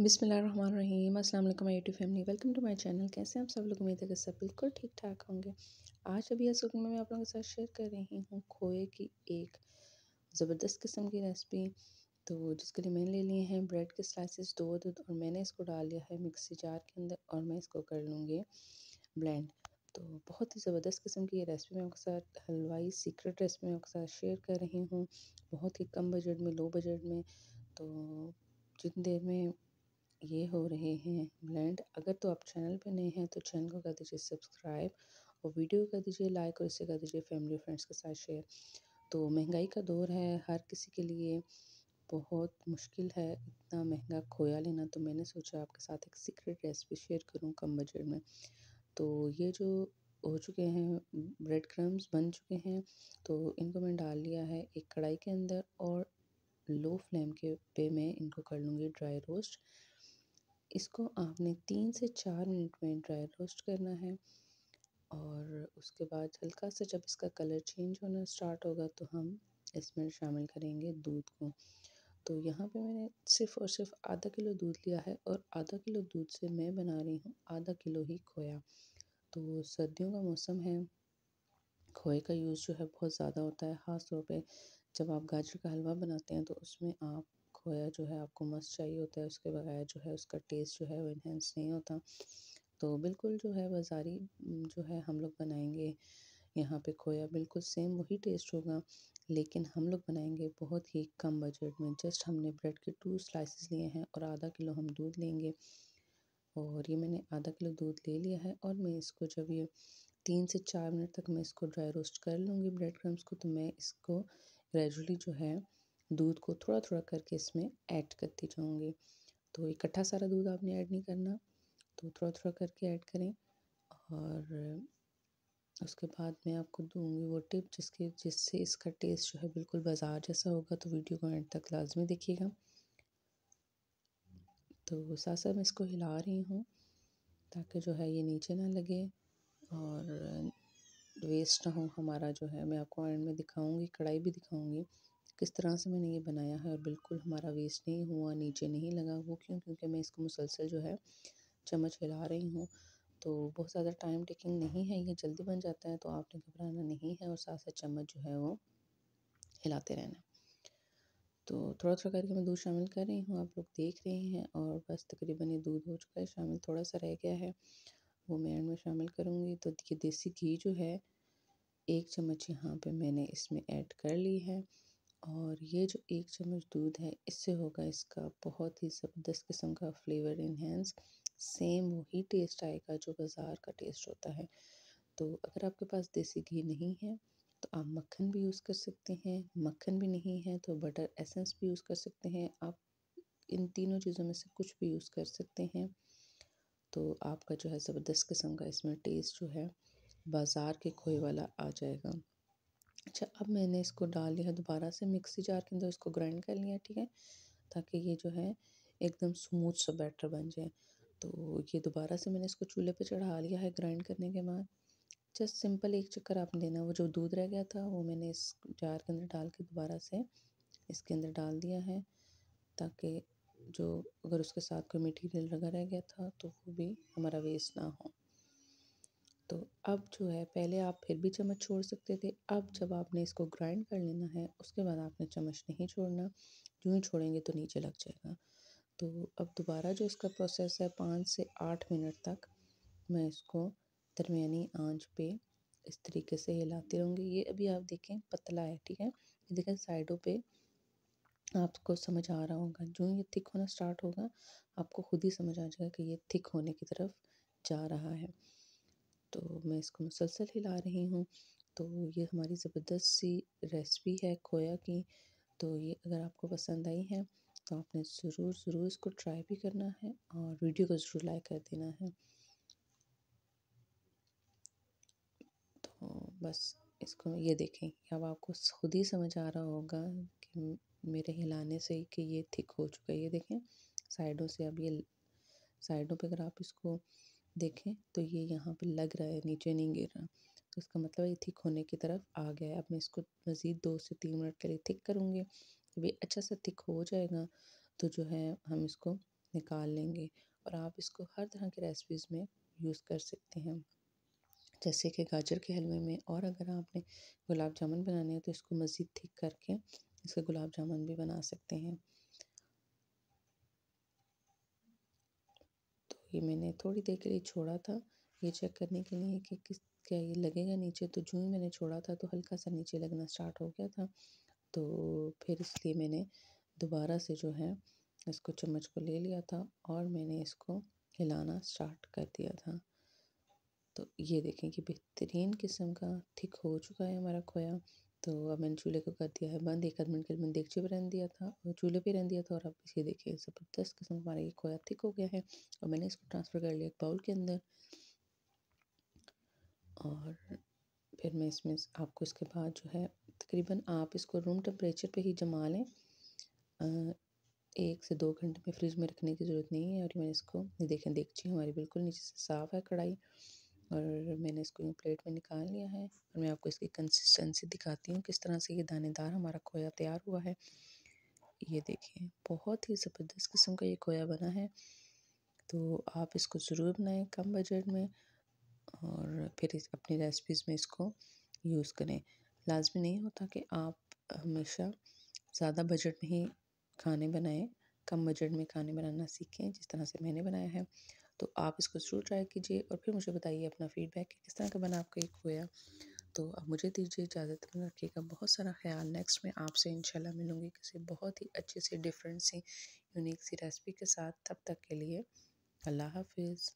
बिसमीम असल my YouTube family welcome to my channel कैसे आप सब लोग उम्मीद है कि सब बिल्कुल ठीक ठाक होंगे आज अभी इस में मैं आप लोगों के साथ शेयर कर रही हूँ खोए की एक ज़बरदस्त किस्म की रेसिपी तो जिसके लिए मैंने ले लिए हैं ब्रेड के स्लाइसिस दो दूध और मैंने इसको डाल लिया है मिक्सी जार के अंदर और मैं इसको कर लूँगी ब्लेंड तो बहुत ही ज़बरदस्त किस्म की ये रेसिपी मैं आपके साथ हलवाई सीक्रेट रेसिपी मैं आपके साथ शेयर कर रही हूँ बहुत ही कम बजट में लो बजट में तो जितनी देर में ये हो रहे हैं ब्लेंड अगर तो आप चैनल पे नए हैं तो चैनल को कर दीजिए सब्सक्राइब और वीडियो कर दीजिए लाइक और इसे कर दीजिए फैमिली फ्रेंड्स के साथ शेयर तो महंगाई का दौर है हर किसी के लिए बहुत मुश्किल है इतना महंगा खोया लेना तो मैंने सोचा आपके साथ एक सीक्रेट रेसिपी शेयर करूँ कम बजट में तो ये जो हो चुके हैं ब्रेड क्रम्स बन चुके हैं तो इनको मैंने डाल लिया है एक कढ़ाई के अंदर और लो फ्लेम के पे मैं इनको कर लूँगी ड्राई रोस्ट इसको आपने तीन से चार मिनट में ड्राई रोस्ट करना है और उसके बाद हल्का सा जब इसका कलर चेंज होना स्टार्ट होगा तो हम इसमें शामिल करेंगे दूध को तो यहाँ पे मैंने सिर्फ़ और सिर्फ आधा किलो दूध लिया है और आधा किलो दूध से मैं बना रही हूँ आधा किलो ही खोया तो सर्दियों का मौसम है खोए का यूज़ जो है बहुत ज़्यादा होता है ख़ास तौर पर जब आप गाजर का हलवा बनाते हैं तो उसमें आप खोया जो है आपको मस्त चाहिए होता है उसके बगैर जो है उसका टेस्ट जो है वो इन्हेंस नहीं होता तो बिल्कुल जो है बाज़ारी जो है हम लोग बनाएंगे यहाँ पे खोया बिल्कुल सेम वही टेस्ट होगा लेकिन हम लोग बनाएंगे बहुत ही कम बजट में जस्ट हमने ब्रेड के टू स्लाइसेस लिए हैं और आधा किलो हम दूध लेंगे और ये मैंने आधा किलो दूध ले लिया है और मैं इसको जब ये तीन से चार मिनट तक मैं इसको ड्राई रोस्ट कर लूँगी ब्रेड क्रम्स को तो मैं इसको ग्रेजुअली जो है दूध को थोड़ा थोड़ा करके इसमें ऐड करती जाऊँगी तो इकट्ठा सारा दूध आपने ऐड नहीं करना तो थोड़ा थोड़ा करके ऐड करें और उसके बाद मैं आपको दूंगी वो टिप जिसके जिससे इसका टेस्ट जो है बिल्कुल बाजार जैसा होगा तो वीडियो को एंड तक लाजमी देखिएगा तो साथ साथ मैं इसको हिला रही हूँ ताकि जो है ये नीचे ना लगे और वेस्ट ना हो हमारा जो है मैं आपको एंड में दिखाऊंगी कढ़ाई भी दिखाऊंगी किस तरह से मैंने ये बनाया है और बिल्कुल हमारा वेस्ट नहीं हुआ नीचे नहीं लगा वो क्यों क्योंकि मैं इसको मुसलसल जो है चम्मच हिला रही हूँ तो बहुत ज़्यादा टाइम टेकिंग नहीं है ये जल्दी बन जाता है तो आपने घबराना नहीं है और साथ साथ चम्मच जो है वो हिलाते रहना तो थोड़ा थोड़ा करके मैं दूध शामिल कर रही हूँ आप लोग देख रहे हैं और बस तकरीबन ये दूध हो चुका है शामिल थोड़ा सा रह गया है वो मैं एंड में शामिल करूँगी तो ये देसी घी जो है एक चम्मच यहाँ पे मैंने इसमें ऐड कर ली है और ये जो एक चम्मच दूध है इससे होगा इसका बहुत ही ज़बरदस्त किस्म का फ्लेवर इन्हेंस सेम वही टेस्ट आएगा जो बाज़ार का टेस्ट होता है तो अगर आपके पास देसी घी नहीं है तो आप मक्खन भी यूज़ कर सकते हैं मक्खन भी नहीं है तो बटर एसेंस भी यूज़ कर सकते हैं आप इन तीनों चीज़ों में से कुछ भी यूज़ कर सकते हैं तो आपका जो है ज़बरदस्त किस्म का इसमें टेस्ट जो है बाज़ार के खोए वाला आ जाएगा अच्छा अब मैंने इसको डाल लिया दोबारा से मिक्सी जार के अंदर इसको ग्राइंड कर लिया ठीक है ताकि ये जो है एकदम स्मूथ सा बैटर बन जाए तो ये दोबारा से मैंने इसको चूल्हे पे चढ़ा लिया है ग्राइंड करने के बाद जस्ट सिंपल एक चक्कर आपने देना वो जो दूध रह गया था वो मैंने इस जार के अंदर डाल के दोबारा से इसके अंदर डाल दिया है ताकि जो अगर उसके साथ कोई मटीरियल लगा रह गया था तो वो भी हमारा वेस्ट ना हो दोस्तों अब जो है पहले आप फिर भी चम्मच छोड़ सकते थे अब जब आपने इसको ग्राइंड कर लेना है उसके बाद आपने चम्मच नहीं छोड़ना यूँ छोड़ेंगे तो नीचे लग जाएगा तो अब दोबारा जो इसका प्रोसेस है पाँच से आठ मिनट तक मैं इसको दरमियानी आँच पे इस तरीके से हिलाती रहूँगी ये अभी आप देखें पतला है ठीक है ये देखें साइडों पे आपको समझ आ रहा होगा जो ये थिक होना स्टार्ट होगा आपको खुद ही समझ आ जाएगा कि ये थिक होने की तरफ जा रहा है तो मैं इसको मुसलसल हिला रही हूँ तो ये हमारी ज़बरदस्त सी रेसिपी है खोया की तो ये अगर आपको पसंद आई है तो आपने ज़रूर ज़रूर इसको ट्राई भी करना है और वीडियो को ज़रूर लाइक कर देना है तो बस इसको ये देखें अब आपको खुद ही समझ आ रहा होगा कि मेरे हिलाने से ही कि ये थिक हो चुका है ये देखें साइडों से अब ये साइडों पे अगर आप इसको देखें तो ये यहाँ पे लग रहा है नीचे नहीं गिर रहा तो इसका मतलब ये थिक होने की तरफ आ गया है अब मैं इसको मज़ीद दो से तीन मिनट के लिए थिक करूँगी जब ये अच्छा सा थिक हो जाएगा तो जो है हम इसको निकाल लेंगे और आप इसको हर तरह की रेसिपीज़ में यूज़ कर सकते हैं जैसे कि गाजर के हलवे में और अगर आपने गुलाब जामुन बनाने हैं तो इसको मज़ीद थिक करके इसका गुलाब जामुन भी बना सकते हैं ये मैंने थोड़ी देर के लिए छोड़ा था ये चेक करने के लिए कि किस क्या ये लगेगा नीचे तो जूँ ही मैंने छोड़ा था तो हल्का सा नीचे लगना स्टार्ट हो गया था तो फिर इसलिए मैंने दोबारा से जो है इसको चम्मच को ले लिया था और मैंने इसको हिलाना स्टार्ट कर दिया था तो ये देखें कि बेहतरीन किस्म का ठीक हो चुका है हमारा खोया तो अब मैंने चूल्हे को कर दिया है बंद एक आध मिनट के लिए मैंने देखचे पर रहने दिया था और चूल्हे पे रहने दिया था और अब इसे देखिए ज़बरदस्त किस्म हमारा ये खोया थिक हो गया है और मैंने इसको ट्रांसफ़र कर लिया एक बाउल के अंदर और फिर मैं इसमें आपको इसके बाद जो है तकरीबन आप इसको रूम टेम्परेचर पर ही जमा लें एक से दो घंटे में फ्रिज में रखने की ज़रूरत नहीं है और मैंने इसको देखें देखची हमारी बिल्कुल नीचे से साफ़ है कढ़ाई और मैंने इसको यूँ प्लेट में निकाल लिया है और मैं आपको इसकी कंसिस्टेंसी दिखाती हूँ किस तरह से ये दानेदार हमारा खोया तैयार हुआ है ये देखिए बहुत ही ज़बरदस्त किस्म का ये खोया बना है तो आप इसको ज़रूर बनाएं कम बजट में और फिर अपनी रेसिपीज़ में इसको यूज़ करें लाजमी नहीं होता कि आप हमेशा ज़्यादा बजट में ही खाने बनाएं कम बजट में खाने बनाना सीखें जिस तरह से मैंने बनाया है तो आप इसको ज़रूर ट्राई कीजिए और फिर मुझे बताइए अपना फीडबैक कि किस तरह का बना आपका एक खोया तो अब मुझे दीजिए इजाज़त में रखिएगा बहुत सारा ख्याल नेक्स्ट में आपसे इंशाल्लाह मिलूँगी किसी बहुत ही अच्छे से डिफरेंट सी यूनिक सी रेसिपी के साथ तब तक के लिए अल्लाह हाफिज़